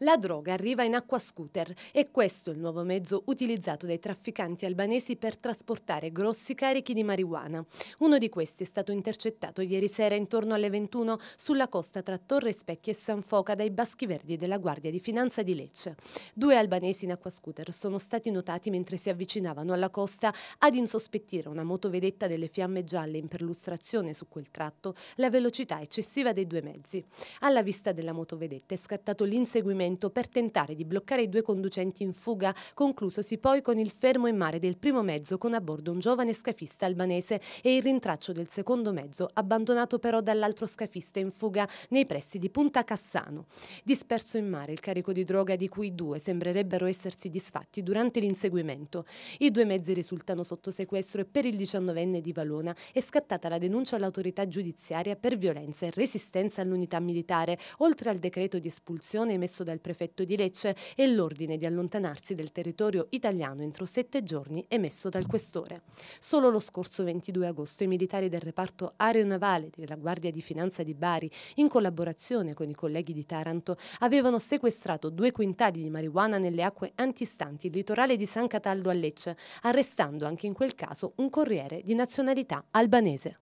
La droga arriva in acqua scooter e questo è il nuovo mezzo utilizzato dai trafficanti albanesi per trasportare grossi carichi di marijuana. Uno di questi è stato intercettato ieri sera intorno alle 21 sulla costa tra Torre Specchi e San Foca dai Baschi Verdi della Guardia di Finanza di Lecce. Due albanesi in acqua scooter sono stati notati mentre si avvicinavano alla costa ad insospettire una motovedetta delle fiamme gialle in perlustrazione su quel tratto la velocità eccessiva dei due mezzi. Alla vista della motovedetta è scattato l'inseguimento intervento per tentare di bloccare i due conducenti in fuga, conclusosi poi con il fermo in mare del primo mezzo con a bordo un giovane scafista albanese e il rintraccio del secondo mezzo, abbandonato però dall'altro scafista in fuga nei pressi di Punta Cassano. Disperso in mare il carico di droga di cui i due sembrerebbero essersi disfatti durante l'inseguimento. I due mezzi risultano sotto sequestro e per il 19enne di Valona è scattata la denuncia all'autorità giudiziaria per violenza e resistenza all'unità militare, oltre al decreto di espulsione emesso dal il prefetto di Lecce e l'ordine di allontanarsi del territorio italiano entro sette giorni emesso dal questore. Solo lo scorso 22 agosto i militari del reparto aeronavale della Guardia di Finanza di Bari, in collaborazione con i colleghi di Taranto, avevano sequestrato due quintali di marijuana nelle acque antistanti il litorale di San Cataldo a Lecce, arrestando anche in quel caso un corriere di nazionalità albanese.